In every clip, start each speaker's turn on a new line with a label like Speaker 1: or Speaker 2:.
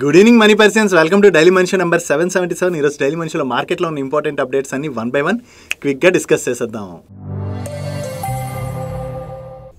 Speaker 1: good evening money persons welcome to daily మనిషి number seven seventy seven ఈరోజు daily మనిషిలో మార్కెట్లో ఉన్న ఇంపార్టెంట్ అప్డేట్స్ అన్ని వన్ బై వన్ క్విక్గా డిస్కస్ చేసేద్దాం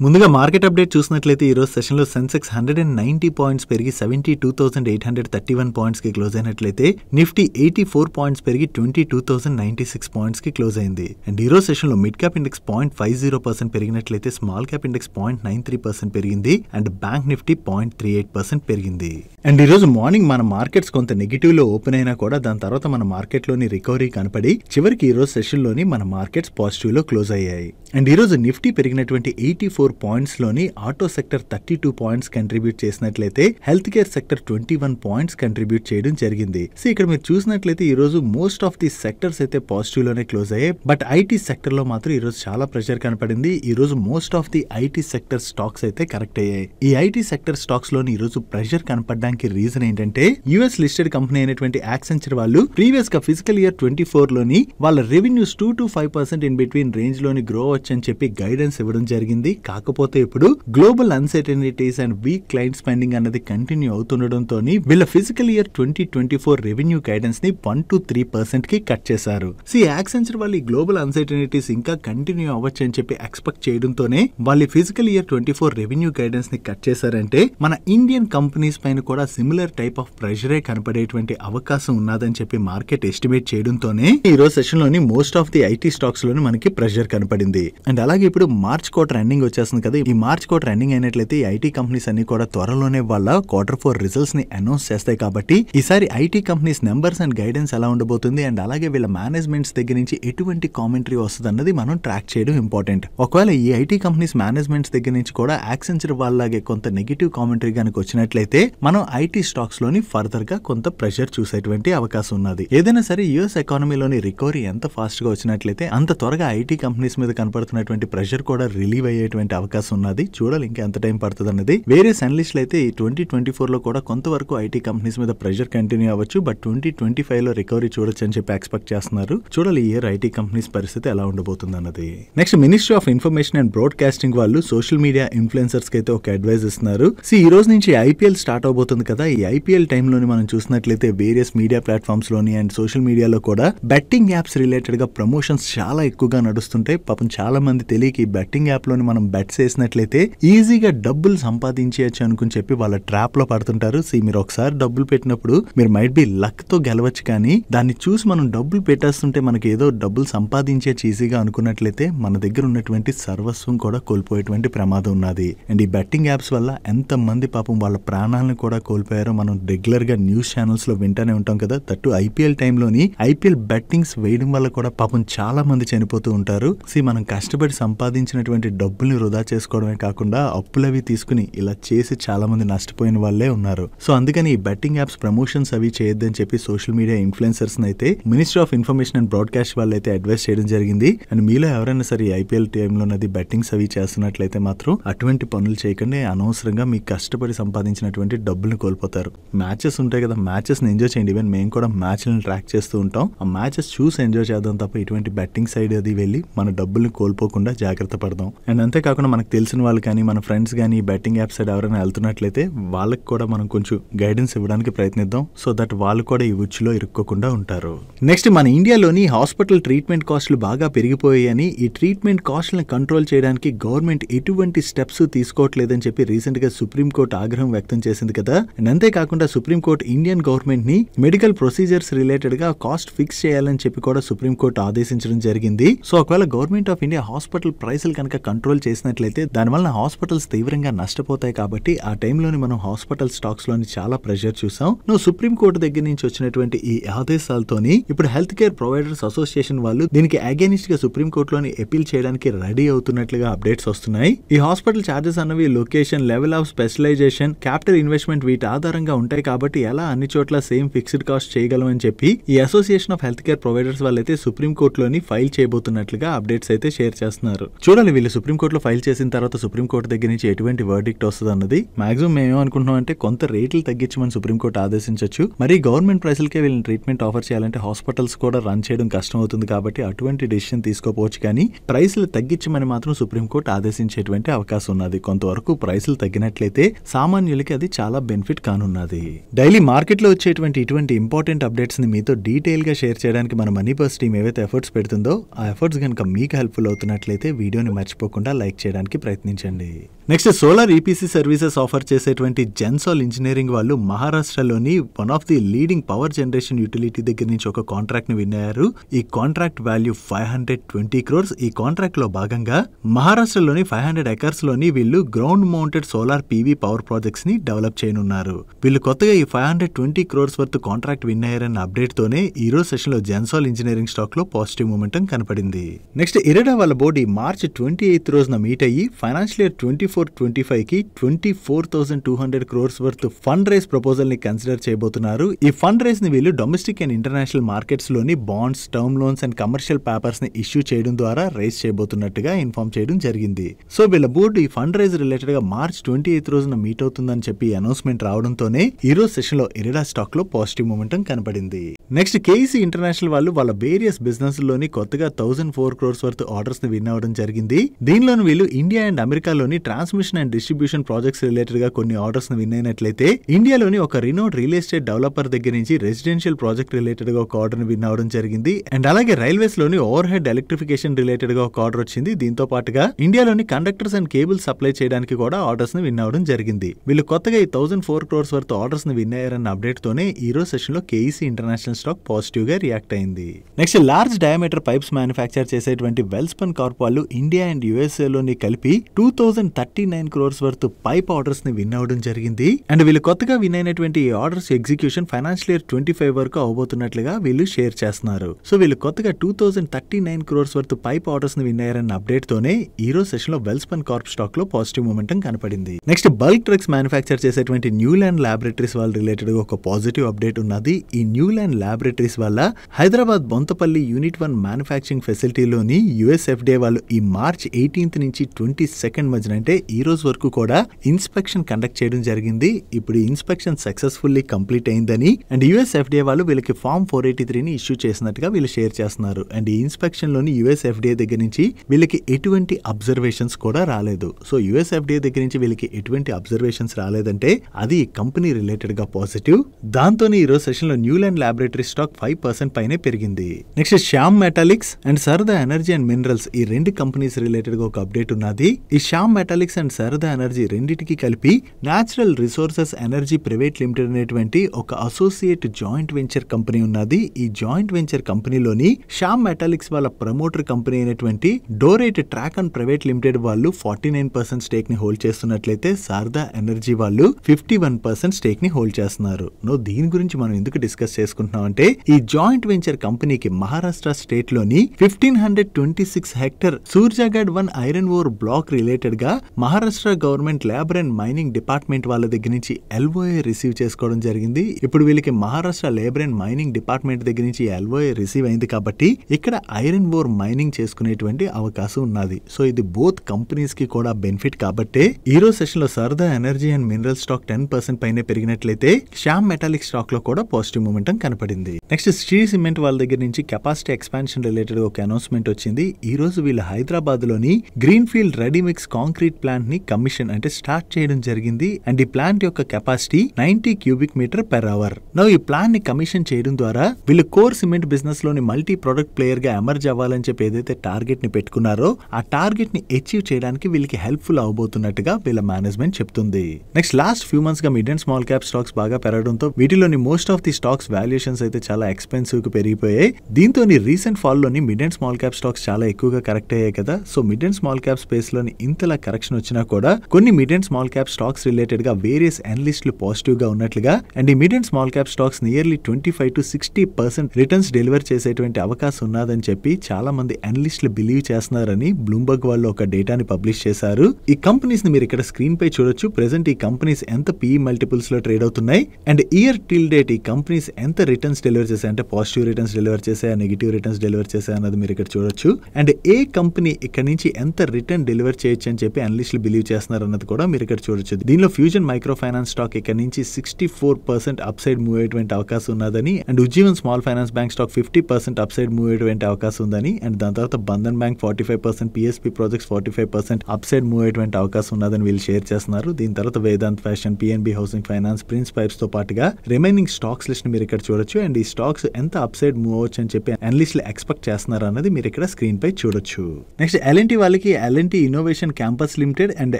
Speaker 1: ముందుగా మార్కెట్ అప్డేట్ చూసినట్లయితే ఈరోజు సెషన్లో Sensex hundred and ninety points పెరిగి seventy two thousand eight hundred thirty one పాయింట్స్కి క్లోజ్ అయినట్లయితే నిఫ్టీ ఎయిటీ ఫోర్ పాయింట్స్ పెరిగి twenty two thousand ninety six పాయింట్స్కి క్లోజ్ అయింది అండ్ ఈ సెషన్ సెషన్లో mid cap index point five zero percent పెరిగినట్లయితే small cap index point nine three percent పెరిగింది and bank Nifty point three eight percent పెరిగింది and ఈరోజు morning మన markets కొంత లో ఓపెన్ అయినా కూడా దాని తర్వాత మన మార్కెట్లోని రికవరీ కనపడి చివరికి ఈరోజు సెషన్లోని మన మార్కెట్స్ పాజిటివ్ లో క్లోజ్ అయ్యాయి అండ్ ఈరోజు నిఫ్టీ పెరిగినటువంటి ఎయిటీ ఫోర్ పాయింట్స్ లోని auto sector thirty two points contribute చేసినట్లయితే health care sector twenty one points contribute చేయడం జరిగింది సో ఇక్కడ మీరు చూసినట్లయితే ఈ రోజు మోస్ట్ ఆఫ్ ది సెక్టర్స్ అయితే పాజిటివ్ లోనే క్లోజ్ అయ్యాయి బట్ ఐటీ సెక్టర్ లో మాత్రం ఈ రోజు చాలా ప్రెషర్ కనపడింది ఈ రోజు most of the IT sector stocks అయితే కరెక్ట్ అయ్యాయి ఈ ఐటీ సెక్టర్ స్టాక్స్ లోని ఈ రోజు ప్రెషర్ కనపడడానికి రీజన్ ఏంటంటే యుఎస్ లిస్టెడ్ కంపెనీ అయినటువంటి యాక్సెంచర్ వాళ్ళు ప్రీవియస్ గా ఫిజికల్ ఇయర్ ట్వంటీ ఫోర్ లోని వాళ్ళ revenues two to five percent in between range లోని గ్రో చేయొచ్చు అని చెప్పి గైడెన్స్ ఇవ్వడం జరిగింది కాకపోతే ఇప్పుడు global uncertainties and weak client spending అనేది కంటిన్యూ అవుతుండడంతో వీళ్ళ physical year twenty twenty four revenue guidance ని వన్ టు త్రీ పర్సెంట్ కి కట్ చేశారు సీ యాక్సెంచర్ వాళ్ళు ఈ గ్లోబల్ అన్సర్టనిటీస్ ఇంకా కంటిన్యూ అవ్వచ్చు అని చెప్పి ఎక్స్పెక్ట్ చేయడంతోనే వాళ్ళు physical year twenty four revenue guidance ని కట్ చేశారంటే మన ఇండియన్ కంపెనీస్ పైన కూడా సిమిలర్ టైప్ ఆఫ్ ప్రెషరే కనపడేటువంటి అవకాశం ఉన్నదని చెప్పి మార్కెట్ ఎస్టిమేట్ చేయడంతోనే ఈ రోజు సెషన్ లోని most of the IT stocks లోని మనకి ప్రెషర్ కనపడింది అండ్ అలాగే ఇప్పుడు మార్చ్ క్వార్టర్ ఎండింగ్ వచ్చేస్తుంది కదా ఈ మార్చ్ క్వార్టర్ ఎండింగ్ అయినట్లయితే ఐటీ కంపెనీస్ అన్ని కూడా త్వరలోనే వాళ్ళ క్వార్టర్ ఫోర్ రిజల్ట్స్ ని అనౌన్స్ చేస్తాయి కాబట్టి ఈసారి IT companies numbers and guidance ఎలా ఉండబోతుంది అండ్ అలాగే వీళ్ళ మేనేజ్మెంట్స్ దగ్గర నుంచి ఎటువంటి కామెంటరీ వస్తుంది అన్నది మనం ట్రాక్ చేయడం ఇంపార్టెంట్ ఒకవేళ ఈ ఐటీ కంపెనీస్ మేనేజ్మెంట్స్ దగ్గర నుంచి కూడా యాక్సెంచర్ వాళ్ళలాగే కొంత నెగిటివ్ కామెంటరీ కనుక వచ్చినట్లయితే మనం ఐటీ స్టాక్స్ లోని ఫర్దర్ గా కొంత ప్రెషర్ చూసేటువంటి అవకాశం ఉన్నది ఏదైనా సరే యుఎస్ ఎకానమీలోని రికవరీ ఎంత ఫాస్ట్ గా వచ్చినట్లయితే అంత త్వరగా ఐటీ కంపెనీస్ మీద కనపడుతుంది పడుతున్నటువంటి ప్రెషర్ కూడా రిలీవ్ అయ్యేటువంటి అవకాశం ఉన్నది చూడాలి ఇంకా ఎంత టైం పడుతుంది అన్నది వేరే అనలిస్టులు అయితే ఈ ట్వంటీ ట్వంటీ లో కూడా కొంతవరకు ఐటీ కంపెనీస్ మీద ప్రెషర్ కంటిన్యూ అవ్వచ్చు బట్ ట్వంటీ ట్వంటీ లో రికవరీ చూడొచ్చు అని చెప్పి ఎక్స్పెక్ట్ చేస్తున్నారు చూడాలి ఇయర్ ఐటీ కంపెనీస్ పరిస్థితి ఎలా ఉండబోతుంది అన్నది next ministry of information and broadcasting వాళ్ళు సోషల్ మీడియా ఇన్ఫ్లుయెన్సర్స్ కి అయితే ఒక అడ్వైజ్ ఇస్తున్నారు సి ఈ రోజు నుంచి ఐపీఎల్ స్టార్ట్ అవబోతుంది కదా ఈ ఐపీఎల్ లోని మనం చూసినట్లయితే వేరియస్ మీడియా ప్లాట్ఫామ్స్ లోని అండ్ సోషల్ మీడియాలో కూడా బెట్టింగ్ యాప్స్ రిలేటెడ్ గా ప్రమోషన్స్ చాలా ఎక్కువగా నడుస్తుంటాయి పాపం చాలా చాలా మంది తెలియక ఈ బెట్టింగ్ యాప్లోని మనం బెట్స్ వేసినట్లయితే ఈజీగా డబ్బులు సంపాదించేయచ్చు అనుకుని చెప్పి వాళ్ళ ట్రాప్ లో పడుతుంటారు సి మీరు ఒకసారి డబ్బులు పెట్టినప్పుడు మీరు మైట్ బి లక్ తో గెలవచ్చు కానీ దాన్ని చూసి మనం డబ్బులు పెట్టేస్తుంటే మనకి ఏదో డబ్బులు సంపాదించే ఈజీగా అనుకున్నట్లయితే మన దగ్గర ఉన్నటువంటి సర్వస్వం కూడా కోల్పోయేటువంటి ప్రమాదం ఉన్నది అండ్ ఈ బెట్టింగ్ యాప్స్ వల్ల ఎంత మంది పాపం వాళ్ళ ప్రాణాలను కూడా కోల్పోయారో మనం రెగ్యులర్ గా న్యూస్ ఛానల్స్ లో వింటానే ఉంటాం కదా తట్టు ఐపీఎల్ టైంలోని ఐపీఎల్ బెట్టింగ్స్ వేయడం వల్ల కూడా పాపం చాలా మంది చనిపోతూ ఉంటారు సి మనం కష్టపడి సంపాదించినటువంటి డబ్బుల్ని వృధా చేసుకోవడమే కాకుండా అప్పులవి తీసుకుని ఇలా చేసి చాలామంది నష్టపోయిన వాళ్ళే ఉన్నారు సో అందుకని ఈ బెట్టింగ్ యాప్స్ ప్రమోషన్స్ అవి చేయొద్దని చెప్పి సోషల్ మీడియా ఇన్ఫ్లుయెన్సర్స్ అయితే ministry of information and broadcast వాళ్ళు అయితే అడ్వైస్ చేయడం జరిగింది అండ్ మీలో ఎవరైనా సరే ఐపీఎల్ టైంలోనది బెట్టింగ్స్ అవి చేస్తున్నట్లయితే మాత్రం అటువంటి పనులు చేయకుండా అనవసరంగా మీకు కష్టపడి సంపాదించినటువంటి డబ్బులు కోల్పోతారు మ్యాచెస్ ఉంటాయి కదా మ్యాచెస్ ఎంజాయ్ చేయండి ఈవెన్ మేము కూడా మ్యాచ్లను ట్రాక్ చేస్తూ ఉంటాం ఆ మ్యాచెస్ చూసి ఎంజాయ్ చేద్దాం తప్ప ఇటువంటి బెట్టింగ్ సైడ్ అది వెళ్ళి మన డబ్బులు కోల్పోకుండా జాగ్రత్త పడదాం అండ్ అంతేకాకుండా మనకు తెలిసిన వాళ్ళు కానీ మన ఫ్రెండ్స్ కానీ బెట్టింగ్ యాప్స్ సైడ్ ఎవరైనా వెళ్తున్నట్లయితే వాళ్ళకి కూడా మనం కొంచెం గైడెన్స్ ఇవ్వడానికి ప్రయత్నిద్దాం సో దట్ వాళ్ళు కూడా ఈ ఉచ్చులో ఇరుక్కోకుండా ఉంటారు నెక్స్ట్ మన ఇండియాలోని హాస్పిటల్ ట్రీట్మెంట్ కాస్టులు బాగా పెరిగిపోయాయని ఈ ట్రీట్మెంట్ కాస్టులను కంట్రోల్ చేయడానికి గవర్నమెంట్ ఎటువంటి స్టెప్స్ తీసుకోవట్లేదని చెప్పి రీసెంట్ గా సుప్రీంకోర్టు ఆగ్రహం వ్యక్తం చేసింది కదా అండ్ అంతేకాకుండా సుప్రీంకోర్టు ఇండియన్ గవర్నమెంట్ ని మెడికల్ ప్రొసీజర్స్ రిలేటెడ్ గా కాస్ట్ ఫిక్స్ చేయాలని చెప్పి కూడా సుప్రీంకోర్టు ఆదేశించడం జరిగింది సో ఒకవేళ government of India India hospital ప్రైసులు కనుక కంట్రోల్ చేసినట్లయితే దానివల్ల హాస్పిటల్స్ తీవ్రంగా నష్టపోతాయి కాబట్టి ఆ టైంలోని మనం హాస్పిటల్ స్టాక్స్ లోని చాలా ప్రెషర్ చూసాం నువ్వు సుప్రీంకోర్టు దగ్గర నుంచి వచ్చినటువంటి ఈ ఆదేశాలతోని ఇప్పుడు హెల్త్ కేర్ ప్రొవైడర్స్ అసోసియేషన్ వాళ్ళు దీనికి అగేనిస్ట్ గా సుప్రీంకోర్టులోని అపీల్ చేయడానికి రెడీ అవుతున్నట్లుగా అప్డేట్స్ వస్తున్నాయి ఈ హాస్పిటల్ ఛార్జెస్ అన్నవి location level of specialization capital investment వీటి ఆధారంగా ఉంటాయి కాబట్టి ఎలా అన్ని చోట్ల సేమ్ ఫిక్స్డ్ కాస్ట్ చేయగలం అని చెప్పి ఈ association of health care providers వాళ్ళైతే సుప్రీంకోర్టులోని ఫైల్ చేయబోతున్నట్లుగా అప్డేట్స్ అయితే షేర్ చేస్తున్నారు చూడాలి వీళ్ళు సుప్రీంకోర్టులో ఫైల్ చేసిన తర్వాత సుప్రీంకోర్టు దగ్గర నుంచి ఎటువంటి వర్డిక్ట్ వస్తుంది అన్నది మాక్సిమం మేమేమనుకుంటున్నాం అంటే కొంత రేట్లు తగ్గించమని సుప్రీంకోర్టు ఆదేశించవచ్చు మరి గవర్నమెంట్ ప్రైసులకే వీళ్ళని ట్రీట్మెంట్ ఆఫర్ చేయాలంటే హాస్పిటల్స్ కూడా రన్ చేయడం కష్టం అవుతుంది కాబట్టి అటువంటి డెసిషన్ తీసుకోపోవచ్చు కానీ ప్రైసులు తగ్గించమని మాత్రం సుప్రీంకోర్టు ఆదేశించేటువంటి అవకాశం ఉన్నది కొంతవరకు ప్రైసులు తగ్గినట్లయితే సామాన్యులకి అది చాలా బెనిఫిట్ కానున్నది డైలీ మార్కెట్లో వచ్చేటువంటి ఇటువంటి ఇంపార్టెంట్ అప్డేట్స్ ని మీతో డీటెయిల్ గా షేర్ చేయడానికి మన మనీ బస్ టీమ్ ఏవైతే ఎఫర్ట్స్ పెడుతుందో ఆ ఎఫర్ట్స్ కనుక మీకు హెల్ప్ఫుల్ అవుతున్నట్లయితే వీడియోని మర్చిపోకుండా లైక్ చేయడానికి ప్రయత్నించండి next solar EPC e services offer చేసేటువంటి జెన్సాల్ ఇంజనీరింగ్ వాళ్ళు మహారాష్ట్రలోని one of the leading power generation utility దగ్గర నుంచి ఒక కాంట్రాక్ట్ ని విన్నారు ఈ contract value five hundred twenty crores ఈ కాంట్రాక్ట్ లో భాగంగా మహారాష్ట్రలోని ఫైవ్ హండ్రెడ్ ఎకర్స్ లోని వీళ్ళు ground mounted solar PV power projects ని డెవలప్ చేయనున్నారు వీళ్ళు కొత్తగా ఈ five hundred twenty crores worth contract విన్నాయారన్న అప్డేట్ తోనే ఈ రోజు సెషన్ లో జెన్సాల్ ఇంజనీరింగ్ స్టాక్ లో పాజిటివ్ మూమెంటం కనపడింది నెక్స్ట్ ఇరడా వాళ్ళ బోర్డు మార్చి ట్వంటీ ఎయిత్ రోజున మీట్ అయ్యి financial year twenty four twenty ఫైవ్కి twenty four thousand two hundred crores worth fund raise ప్రపోజల్ని కన్సిడర్ చేయబోతున్నారు ఈ ఫండ్ ని వీళ్ళు డొమెస్టిక్ అండ్ ఇంటర్నేషనల్ మార్కెట్స్లోని bonds term loans and commercial పేపర్స్ని ఇష్యూ చేయడం ద్వారా రైస్ చేయబోతున్నట్టుగా ఇన్ఫామ్ చేయడం జరిగింది సో వీళ్ళ బోర్డు ఈ ఫండ్ రైజ్ రిలేటెడ్గా మార్చ్ ట్వంటీ ఎయిత్ రోజున మీట్ అవుతుందని చెప్పి అనౌన్స్మెంట్ రావడంతోనే ఈరోజు సెషన్లో ఇరిడా స్టాక్లో పాజిటివ్ మూమెంటం కనపడింది నెక్స్ట్ కేఈసీ ఇంటర్నేషనల్ వాళ్ళు వాళ్ళ వేరియస్ బిజినెస్ లోని కొత్తగా thousand four crores worth orders ని విన్ అవడం జరిగింది దీనిలోని వీళ్ళు ఇండియా అండ్ అమెరికాలోని trans transmission and distribution projects related గా కొన్ని ఆర్డర్స్ విన్ అయినట్లయితే ఇండియాలోని ఒక రినోడ్ రియల్ ఎస్టేట్ డెవలపర్ దగ్గర నుంచి రెసిడెన్షియల్ ప్రాజెక్ట్ రిలేటెడ్ గా ఒక ఆర్డర్ విన్ అవడం జరిగింది అండ్ అలాగే రైల్వేస్ లోని ఓవర్ హెడ్ ఎలక్ట్రిఫికేషన్ రిలేటెడ్ గా ఒక ఆర్డర్ వచ్చింది దీంతో పాటుగా ఇండియాలోని కండక్టర్స్ అండ్ కేబుల్ సప్లై చేయడానికి కూడా ఆర్డర్స్ ని విన్ అవడం జరిగింది వీళ్ళు కొత్తగా ఈ థౌసండ్ ఫోర్ క్రోర్స్ వరకు ఆర్డర్స్ ని విన్ అయ్యారన్న అప్డేట్ తోనే ఈ రోజు సెషన్ లో కేఈసీ ఇంటర్నేషనల్ స్టాక్ పాజిటివ్ గా రియాక్ట్ అయింది next large diameter pipes manufacture చేసేటువంటి వెల్స్పన్ కార్పాలు వాళ్ళు ఇండియా అండ్ యుఎస్ఏ లోని కలిపి two thousand thirty nine crores worth pipe orders ని విన్ అవడం జరిగింది అండ్ వీళ్ళు కొత్తగా విన్ అయినటువంటి ఈ orders execution financial year twenty five వరకు అవబోతున్నట్లుగా వీళ్ళు షేర్ చేస్తున్నారు సో వీళ్ళు కొత్తగా two thousand thirty nine crores worth pipe orders ని విన్ అయ్యారన్న అప్డేట్ తోనే ఈ రోజు సెషన్ లో వెల్స్పన్ కార్ప్ స్టాక్ లో పాజిటివ్ మూమెంటం కనపడింది నెక్స్ట్ బల్క్ ట్రక్స్ మ్యానుఫ్యాక్చర్ చేసేటువంటి న్యూ ల్యాండ్ ల్యాబొరేటరీస్ వాళ్ళ రిలేటెడ్ గా ఒక పాజిటివ్ అప్డేట్ ఉన్నది ఈ న్యూలాండ్ ల్యాబొరేటరీస్ వల్ల Hyderabad Bonthapalli unit one manufacturing ఫెసిలిటీలోని యుఎస్ఎఫ్డే వాళ్ళు ఈ మార్చ్ ఎయిటీన్త్ నుంచి ట్వంటీ సెకండ్ మధ్యన అంటే ఈ రోజు వరకు కూడా ఇన్స్పెక్షన్ కండక్ట్ చేయడం జరిగింది ఇప్పుడు ఇన్స్పెక్షన్ సక్సెస్ఫుల్లీ కంప్లీట్ అయిందని అండ్ యుఎస్ ఎఫ్డిఏ వాళ్ళు వీళ్ళకి ఫామ్ ఫోర్ ఎయిటీ త్రీని ఇష్యూ చేసినట్టుగా వీళ్ళు షేర్ చేస్తున్నారు అండ్ ఈ ఇన్స్పెక్షన్ లోని యుఎస్ ఎఫ్డిఏ దగ్గర నుంచి వీళ్ళకి ఎటువంటి అబ్జర్వేషన్స్ కూడా రాలేదు సో యుఎస్ ఎఫ్డిఏ దగ్గర నుంచి వీళ్ళకి ఎటువంటి అబ్జర్వేషన్స్ రాలేదంటే అది కంపెనీ రిలేటెడ్ గా పాజిటివ్ దాంతోనే ఈ రోజు సెషన్ లో Neuland laboratory stock five percent పైనే పెరిగింది next Shyam metallics and Sarda energy and minerals ఈ రెండు కంపెనీస్ రిలేటెడ్ గా ఒక అప్డేట్ ఉన్నది ఈ శ్యామ్ మెటాలిక్స్ ఎథిక్స్ అండ్ సరదా ఎనర్జీ రెండింటికి కలిపి natural resources energy private limited అనేటువంటి ఒక అసోసియేట్ జాయింట్ వెంచర్ కంపెనీ ఉన్నది ఈ జాయింట్ వెంచర్ కంపెనీలోని శ్యామ్ మెటాలిక్స్ వాళ్ళ ప్రమోటర్ కంపెనీ అయినటువంటి Dorite Tracon private limited వాళ్ళు ఫార్టీ నైన్ పర్సెంట్ స్టేక్ ని హోల్డ్ చేస్తున్నట్లయితే సారదా ఎనర్జీ వాళ్ళు ఫిఫ్టీ వన్ పర్సెంట్ స్టేక్ ని హోల్డ్ చేస్తున్నారు నో దీని గురించి మనం ఎందుకు డిస్కస్ చేసుకుంటున్నాం అంటే ఈ జాయింట్ వెంచర్ కంపెనీకి మహారాష్ట్ర స్టేట్ లోని fifteen hundred twenty six hectare Surjagarh one iron ore block related గా Maharashtra government labour and mining department వాళ్ళ దగ్గర నుంచి ఎల్ఓఏ రిసీవ్ చేసుకోవడం జరిగింది ఇప్పుడు వీళ్ళకి Maharashtra labour and mining department దగ్గర నుంచి ఎల్ఓఏ రిసీవ్ అయింది కాబట్టి ఇక్కడ ఐరన్ ఓర్ మైనింగ్ చేసుకునేటువంటి అవకాశం ఉన్నది సో ఇది బోత్ కంపెనీస్ కి కూడా బెనిఫిట్ కాబట్టి ఈ రోజు సెషన్ లో Sarda energy and mineral stock ten percent పైన పెరిగినట్లయితే శ్యామ్ మెటాలిక్ స్టాక్ లో కూడా పాజిటివ్ మూమెంటం కనపడింది నెక్స్ట్ శ్రీ సిమెంట్ వాళ్ళ దగ్గర నుంచి కెపాసిటీ ఎక్స్పాన్షన్ రిలేటెడ్ ఒక అనౌన్స్మెంట్ వచ్చింది ఈ రోజు వీళ్ళు హైదరాబాద్ లోని green field ready mix concrete plant plant ని కమిషన్ అంటే స్టార్ట్ చేయడం జరిగింది అండ్ ఈ ప్లాంట్ యొక్క capacity ninety cubic metre per hour నో ఈ ప్లాంట్ ని కమిషన్ చేయడం ద్వారా వీళ్ళు కోర్ సిమెంట్ బిజినెస్ లోని మల్టీ ప్రొడక్ట్ ప్లేయర్ గా ఎమర్జ్ అవ్వాలని చెప్పి ఏదైతే టార్గెట్ ని పెట్టుకున్నారో ఆ టార్గెట్ ని అచీవ్ చేయడానికి వీళ్ళకి హెల్ప్ఫుల్ అవబోతున్నట్టుగా వీళ్ళ మేనేజ్మెంట్ చెప్తుంది నెక్స్ట్ లాస్ట్ ఫ్యూ మంత్స్ గా mid and small cap stocks బాగా పెరగడంతో వీటిలోని most of the stocks valuations అయితే చాలా ఎక్స్పెన్సివ్ కి పెరిగిపోయాయి దీంతో రీసెంట్ ఫాల్ లోని mid and small cap stocks చాలా ఎక్కువగా కరెక్ట్ అయ్యాయి కదా so mid and small cap space లోని ఇంతలా కరెక్షన్ వచ్చినా కూడా కొన్ని mid and small cap stocks related గా వేరియస్ అనలిస్టులు పాజిటివ్ గా ఉన్నట్లుగా అండ్ ఈ mid and small cap stocks nearly twenty five to sixty percent returns deliver చేసేటువంటి అవకాశం ఉన్నదని చెప్పి చాలా మంది అనలిస్టులు బిలీవ్ చేస్తున్నారని బ్లూంబర్గ్ వాళ్ళు ఒక డేటాని పబ్లిష్ చేశారు ఈ కంపెనీస్ ని మీరు ఇక్కడ స్క్రీన్ పై చూడొచ్చు ప్రెసెంట్ ఈ కంపెనీస్ ఎంత పీఈ మల్టిపుల్స్ e లో ట్రేడ్ అవుతున్నాయి అండ్ ఇయర్ టిల్ డేట్ ఈ కంపెనీస్ ఎంత రిటర్న్స్ డెలివర్ చేశాయి అంటే పాజిటివ్ రిటర్న్స్ డెలివర్ చేశాయి నెగిటివ్ రిటర్న్స్ డెలివర్ చేశాయి అన్నది మీరు ఇక్కడ చూడొచ్చు అండ్ ఏ కంపెనీ ఇక్కడ నుంచి ఎంత రిటర్న్ డెలివర్ చేయొచ్చు అని చెప్పి అనలిస్ట్ ఇంగ్లీష్లో బిలీవ్ అన్నది కూడా మీరు ఇక్కడ చూడొచ్చు దీనిలో ఫ్యూజన్ మైక్రో ఫైనాన్స్ స్టాక్ ఇక్కడ నుంచి sixty four percent upside move అయ్యేటువంటి అవకాశం ఉన్నదని and Ujjivan small finance bank stock fifty percent upside move అయ్యేటువంటి అవకాశం ఉందని అండ్ దాని తర్వాత Bandhan bank forty five percent PSP projects forty five percent upside move అయ్యేటువంటి అవకాశం ఉన్నదని వీళ్ళు షేర్ చేస్తున్నారు దీని తర్వాత Vedant fashion PNB housing finance prince pipes తో పాటుగా రిమైనింగ్ స్టాక్స్ లిస్ట్ మీరు ఇక్కడ చూడొచ్చు అండ్ ఈ స్టాక్స్ ఎంత అప్ సైడ్ మూవ్ అవచ్చు అని చెప్పి అనలిస్ట్లు ఎక్స్పెక్ట్ చేస్తున్నారు అన్నది మీరు ఇక్కడ స్క్రీన్ పై చూడొచ్చు నెక్స్ట్ ఎల్ఎన్టీ వాళ్ళకి ఎల్ఎన్టీ ఇన్నోవేషన్ క్యాంపస్ లిమ్ limited and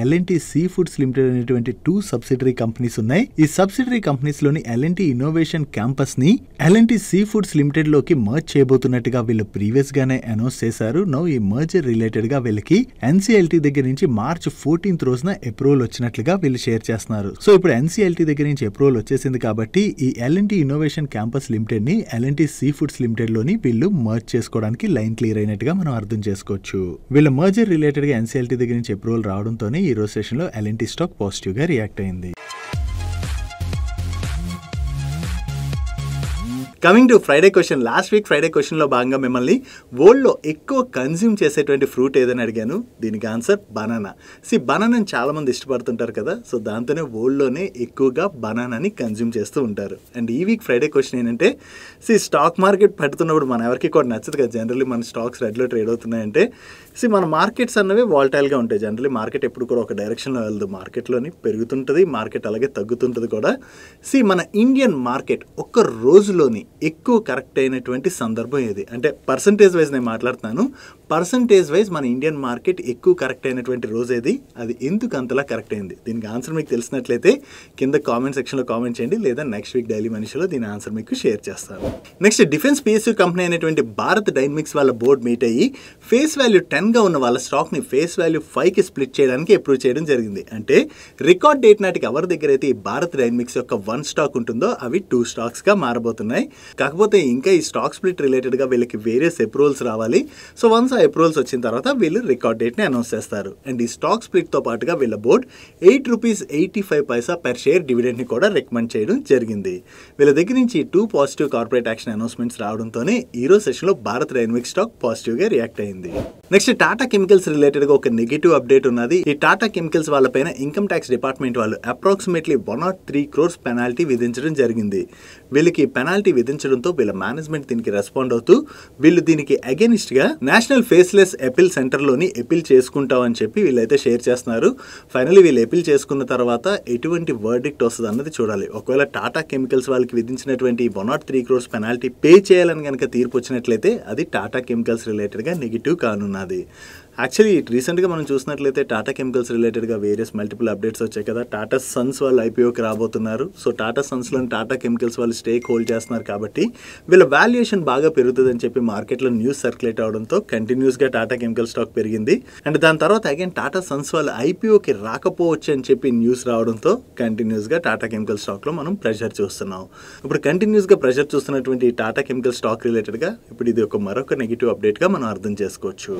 Speaker 1: LNT sea foods limited అనేటువంటి టూ సబ్సిడరీ కంపెనీస్ ఉన్నాయి ఈ సబ్సిడరీ కంపెనీస్ లోని ఎల్ఎన్టీ ఇన్నోవేషన్ క్యాంపస్ ని ఎల్ఎన్టీ సీ ఫుడ్స్ లిమిటెడ్ లోకి మర్జ్ చేయబోతున్నట్టుగా వీళ్ళు ప్రీవియస్ గానే అనౌన్స్ చేశారు నో ఈ మర్జ్ రిలేటెడ్ గా వీళ్ళకి ఎన్సీఎల్టీ దగ్గర నుంచి మార్చ్ ఫోర్టీన్త్ రోజున అప్రూవల్ వచ్చినట్లుగా వీళ్ళు షేర్ చేస్తున్నారు సో ఇప్పుడు ఎన్సీఎల్టీ దగ్గర నుంచి అప్రూవల్ వచ్చేసింది కాబట్టి ఈ ఎల్ఎన్టీ ఇన్నోవేషన్ క్యాంపస్ లిమిటెడ్ ని టీ సీ ఫుడ్స్ లిమిటెడ్ లోని వీళ్ళు మర్జ్ చేసుకోవడానికి లైన్ క్లియర్ అయినట్టుగా మనం అర్థం చేసుకోవచ్చు వీళ్ళ మర్జర్ రిలేటెడ్ గా ఎన్సీఎల్టీ దగ్గర నుంచి అప్రూవల్ రావడంతోనే ఈరోజు సెషన్లో ఎల్ఎన్టీ స్టాక్ పాజిటివ్గా రియాక్ట్ అయింది coming to Friday question last week Friday క్వశ్చన్లో భాగంగా మిమ్మల్ని వరల్డ్లో ఎక్కువ కన్జ్యూమ్ చేసేటువంటి ఫ్రూట్ ఏదని అడిగాను దీనికి ఆన్సర్ బనానా సి బనానాని చాలామంది ఇష్టపడుతుంటారు కదా సో దాంతోనే వరల్డ్లోనే ఎక్కువగా బనానాని కన్జ్యూమ్ చేస్తూ ఉంటారు అండ్ ఈ వీక్ ఫ్రైడే క్వశ్చన్ ఏంటంటే సి స్టాక్ మార్కెట్ పెడుతున్నప్పుడు మన ఎవరికి కూడా నచ్చదు కదా జనరల్లీ మన స్టాక్స్ రెడ్లో ట్రేడ్ అవుతున్నాయంటే సి మన మార్కెట్స్ అన్నవి వాల్టైల్గా ఉంటాయి జనరల్లీ మార్కెట్ ఎప్పుడు కూడా ఒక డైరెక్షన్లో వెళ్దు మార్కెట్లోని పెరుగుతుంటుంది మార్కెట్ అలాగే తగ్గుతుంటుంది కూడా సి మన ఇండియన్ మార్కెట్ ఒక్క రోజులోని ఎక్కువ కరెక్ట్ అయినటువంటి సందర్భం ఏది అంటే పర్సంటేజ్ వైజ్ నేను మాట్లాడుతున్నాను పర్సంటేజ్ వైజ్ మన ఇండియన్ మార్కెట్ ఎక్కువ కరెక్ట్ అయినటువంటి రోజు ఏది అది ఎందుకు అంతలా కరెక్ట్ అయింది దీనికి ఆన్సర్ మీకు తెలిసినట్లయితే కింద కామెంట్ సెక్షన్లో కామెంట్ చేయండి లేదా నెక్స్ట్ వీక్ డైలీ మనిషిలో దీని ఆన్సర్ మీకు షేర్ చేస్తాను నెక్స్ట్ డిఫెన్స్ పిఎస్యూ కంపెనీ అయినటువంటి భారత్ డైనమిక్స్ వాళ్ళ బోర్డు మీట్ అయ్యి ఫేస్ వాల్యూ టెన్గా ఉన్న వాళ్ళ స్టాక్ని ఫేస్ వాల్యూ ఫైవ్కి స్ప్లిట్ చేయడానికి అప్రూవ్ చేయడం జరిగింది అంటే రికార్డ్ డేట్ నాటికి ఎవరి దగ్గర అయితే ఈ భారత్ డైనమిక్స్ యొక్క వన్ స్టాక్ ఉంటుందో అవి టూ స్టాక్స్గా మారబోతున్నాయి కాకపోతే ఇంకా ఈ స్టాక్ స్ప్లిట్ రిలేటెడ్గా వీళ్ళకి వేరియస్ అప్రూవల్స్ రావాలి సో వన్స్ ఆ అప్రూవల్స్ వచ్చిన తర్వాత వీళ్ళు రికార్డ్ డేట్ని అనౌన్స్ చేస్తారు అండ్ ఈ స్టాక్ స్ప్లిట్తో పాటుగా వీళ్ళ board eight rupees eighty five paisa per share డివిడెండ్ని కూడా రికమెండ్ చేయడం జరిగింది వీళ్ళ దగ్గర నుంచి two positive corporate action announcements రావడంతోనే ఈరోజు సెషన్లో భారత్ రైన్విక్ స్టాక్ పాజిటివ్గా రియాక్ట్ అయింది నెక్స్ట్ టాటా కెమికల్స్ రిలేటెడ్గా ఒక నెగిటివ్ అప్డేట్ ఉన్నది ఈ టాటా కెమికల్స్ వాళ్ళపైన ఇన్కమ్ ట్యాక్స్ డిపార్ట్మెంట్ వాళ్ళు approximately one nought three crores penalty విధించడం జరిగింది వీళ్ళకి పెనాల్టీ విధించడంతో వీళ్ళ మేనేజ్మెంట్ దీనికి రెస్పాండ్ అవుతూ వీళ్ళు దీనికి అగెనిస్ట్గా నేషనల్ ఫేస్లెస్ ఎపిల్ సెంటర్లోని ఎపిల్ అని చెప్పి వీళ్ళైతే షేర్ చేస్తున్నారు ఫైనలీ వీళ్ళు ఎపిల్ చేసుకున్న తర్వాత ఎటువంటి వర్డిక్ట్ వస్తుంది అన్నది చూడాలి ఒకవేళ టాటా కెమికల్స్ వాళ్ళకి విధించినటువంటి one nought three crores penalty pay చేయాలని కనుక తీర్పు వచ్చినట్లయితే అది టాటా కెమికల్స్ రిలేటెడ్గా నెగిటివ్ కానున్నది యాక్చువల్లీ రీసెంట్గా మనం చూసినట్లయితే టాటా కెమికల్స్ రిలేటెడ్గా వేరియస్ మల్టిపుల్ అప్డేట్స్ వచ్చాయి కదా టాటా సన్స్ వాళ్ళు ఐపీఓకి రాబోతున్నారు సో టాటా సన్స్లో టాటా కెమికల్స్ వాళ్ళు స్టేక్ హోల్డ్ చేస్తున్నారు కాబట్టి వీళ్ళ వాల్యుయేషన్ బాగా పెరుగుతుందని చెప్పి మార్కెట్లో న్యూస్ సర్క్యులేట్ అవడంతో కంటిన్యూస్గా టాటా కెమికల్ స్టాక్ పెరిగింది అండ్ దాని తర్వాత అగైన్ టాటా సన్స్ వాళ్ళు ఐపీఓకి రాకపోవచ్చు అని చెప్పి న్యూస్ రావడంతో కంటిన్యూస్గా టాటా కెమికల్ స్టాక్లో మనం ప్రెషర్ చూస్తున్నాం ఇప్పుడు కంటిన్యూస్గా ప్రెషర్ చూస్తున్నటువంటి టాటా కెమికల్ స్టాక్ రిలేటెడ్గా ఇప్పుడు ఇది ఒక మరొక నెగిటివ్ అప్డేట్గా మనం అర్థం చేసుకోవచ్చు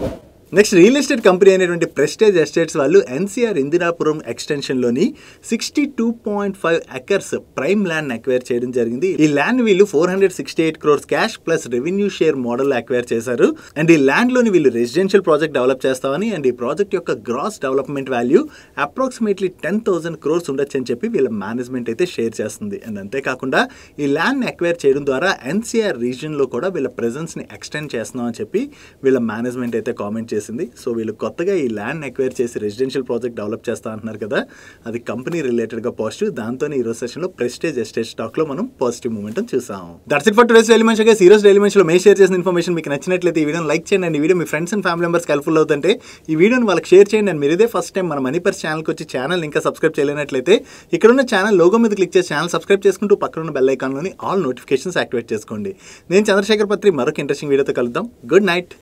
Speaker 1: నెక్స్ట్ రియల్ ఎస్టేట్ కంపెనీ అనేటువంటి ప్రెస్టేజ్ ఎస్టేట్స్ వాళ్ళు ఎన్సీఆర్ ఇందిరాపురం ఎక్స్టెన్షన్లోని sixty two point five acres prime land acquire చేయడం జరిగింది ఈ ల్యాండ్ వీళ్ళు four hundred sixty eight crores cash plus revenue share model acquire చేశారు అండ్ ఈ ల్యాండ్లోని వీళ్ళు రెసిడెన్షియల్ ప్రాజెక్ట్ డెవలప్ చేస్తామని అండ్ ఈ ప్రాజెక్ట్ యొక్క gross development value approximately ten thousand crores ఉండొచ్చు అని చెప్పి వీళ్ళ మేనేజ్మెంట్ అయితే షేర్ చేస్తుంది అండ్ అంతేకాకుండా ఈ ల్యాండ్ అక్వైర్ చేయడం ద్వారా ఎన్సీఆర్ రీజియన్లో కూడా వీళ్ళ ప్రెజెన్స్ని ఎక్స్టెండ్ చేస్తున్నాం అని చెప్పి వీళ్ళ మేనేజ్మెంట్ అయితే కామెంట్ చేస్తుంది చేసింది సో వీళ్ళు కొత్తగా ఈ ల్యాండ్ ఎక్వైర్ చేసి రెసిడెన్షియల్ ప్రాజెక్ట్ డెవలప్ చేస్తా అంటున్నారు కదా అది కంపెనీ రిలేటెడ్గా పాజిటివ్ దాంతో ఈ రోజు సెషన్లో ప్రెస్టేజ్ ఎస్టేట్ స్టాక్లో మనం పాజిటివ్ మూమెంట్ చూసాం that's it for today's daily మనిషి ఈ రోజు డైలీ మే షేర్ చేసిన ఇన్ఫర్మేషన్ మీకు నచ్చినట్లయితే ఈ వీడియో లైక్ చేయండి ఈ వీడియో మీ friends and family members helpful అవుతుంటే ఈ వీడియోని వాళ్ళకి షేర్ చేయండి అండ్ మీరు ఇదే ఫస్ట్ టైం మన మణిపర్స్ ఛానల్కి వచ్చి ఛానల్ ఇంకా సబ్స్క్రైబ్ చేయలేనట్లయితే ఇక్కడ ఉన్న ఛానల్ లోగో మీద క్లిక్ చేసి ఛానల్ సబ్స్క్రైబ్ చేసుకుంటూ పక్కన ఉన్న బెల్ ఐకాన్లోని ఆల్ నోటిఫికేషన్స్ యాక్టివేట్ చేసుకోండి నేను చంద్రశేఖర్ పత్రి మరొక ఇంట్రెస్టింగ్ వీడియోతో కలుద్దాం గుడ్ నైట్